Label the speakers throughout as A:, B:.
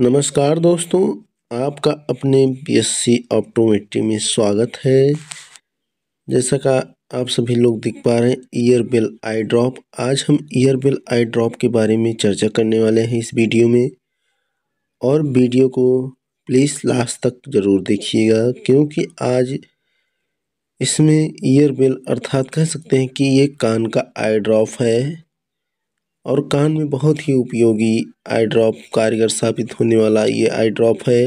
A: नमस्कार दोस्तों आपका अपने सी ऑप्टोमेट्री में स्वागत है जैसा का आप सभी लोग देख पा रहे हैं ईयर बेल आई ड्रॉप आज हम ईयर बेल आई ड्रॉप के बारे में चर्चा करने वाले हैं इस वीडियो में और वीडियो को प्लीज़ लास्ट तक ज़रूर देखिएगा क्योंकि आज इसमें ईयर बेल अर्थात कह सकते हैं कि ये कान का आई ड्रॉप है और कान में बहुत ही उपयोगी आई ड्रॉप कारगर साबित होने वाला ये आई ड्रॉप है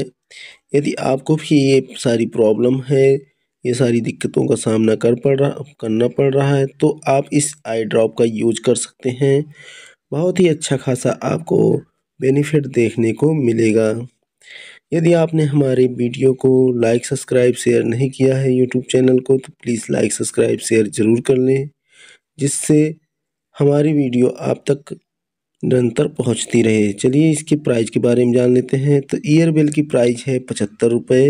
A: यदि आपको भी ये सारी प्रॉब्लम है ये सारी दिक्कतों का सामना कर पड़ रहा करना पड़ रहा है तो आप इस आई ड्रॉप का यूज कर सकते हैं बहुत ही अच्छा खासा आपको बेनिफिट देखने को मिलेगा यदि आपने हमारे वीडियो को लाइक सब्सक्राइब शेयर नहीं किया है यूट्यूब चैनल को तो प्लीज़ लाइक सब्सक्राइब शेयर ज़रूर कर लें जिससे हमारी वीडियो आप तक निरंतर पहुंचती रहे चलिए इसके प्राइस के बारे में जान लेते हैं तो ईयरबेल की प्राइस है पचहत्तर रुपये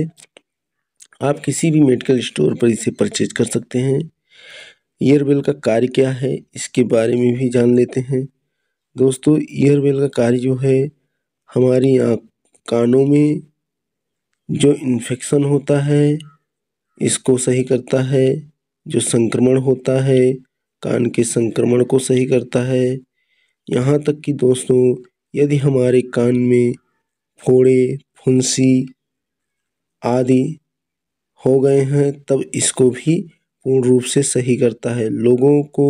A: आप किसी भी मेडिकल स्टोर पर इसे परचेज कर सकते हैं ईयरबेल का कार्य क्या है इसके बारे में भी जान लेते हैं दोस्तों ईयरबेल का कार्य जो है हमारी आँख कानों में जो इन्फेक्शन होता है इसको सही करता है जो संक्रमण होता है कान के संक्रमण को सही करता है यहाँ तक कि दोस्तों यदि हमारे कान में फोड़े फुंसी आदि हो गए हैं तब इसको भी पूर्ण रूप से सही करता है लोगों को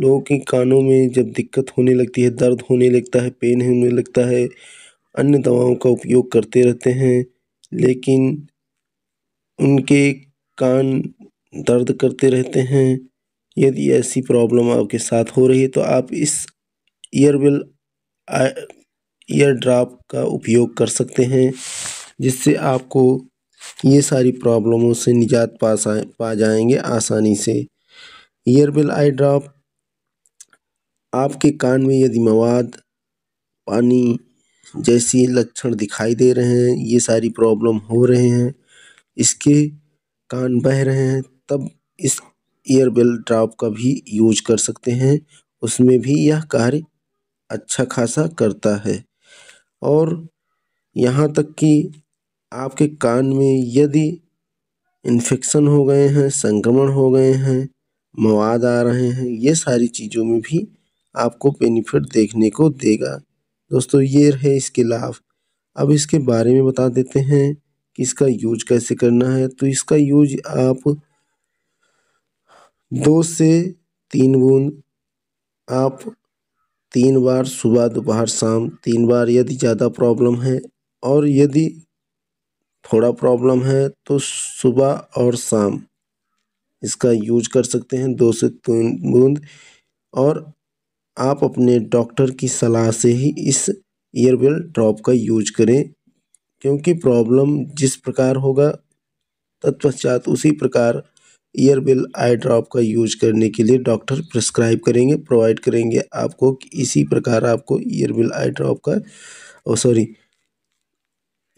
A: लोगों के कानों में जब दिक्कत होने लगती है दर्द होने लगता है पेन होने लगता है अन्य दवाओं का उपयोग करते रहते हैं लेकिन उनके कान दर्द करते रहते हैं यदि ऐसी प्रॉब्लम आपके साथ हो रही है तो आप इस ईयरबेल ईयर ड्राप का उपयोग कर सकते हैं जिससे आपको ये सारी प्रॉब्लमों से निजात पा पा जाएंगे आसानी से ईयरबेल आई ड्राप आपके कान में यदि मवाद पानी जैसी लक्षण दिखाई दे रहे हैं ये सारी प्रॉब्लम हो रहे हैं इसके कान बह रहे हैं तब इस एयरबेल ड्रॉप का भी यूज कर सकते हैं उसमें भी यह कार्य अच्छा खासा करता है और यहाँ तक कि आपके कान में यदि इन्फेक्शन हो गए हैं संक्रमण हो गए हैं मवाद आ रहे हैं ये सारी चीज़ों में भी आपको बेनिफिट देखने को देगा दोस्तों ये रहे इसके लाभ अब इसके बारे में बता देते हैं कि इसका यूज कैसे करना है तो इसका यूज आप दो से तीन बूंद आप तीन बार सुबह दोपहर शाम तीन बार यदि ज़्यादा प्रॉब्लम है और यदि थोड़ा प्रॉब्लम है तो सुबह और शाम इसका यूज कर सकते हैं दो से तीन बूंद और आप अपने डॉक्टर की सलाह से ही इस ईयरबेल ड्रॉप का यूज करें क्योंकि प्रॉब्लम जिस प्रकार होगा तत्पश्चात उसी प्रकार ईयरबेल आई ड्रॉप का यूज करने के लिए डॉक्टर प्रिस्क्राइब करेंगे प्रोवाइड करेंगे आपको इसी प्रकार आपको ईयरबेल आई ड्रॉप का ओ सॉरी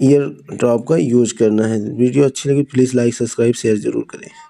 A: ईयर ड्रॉप का यूज करना है वीडियो अच्छी लगी प्लीज़ लाइक सब्सक्राइब शेयर जरूर करें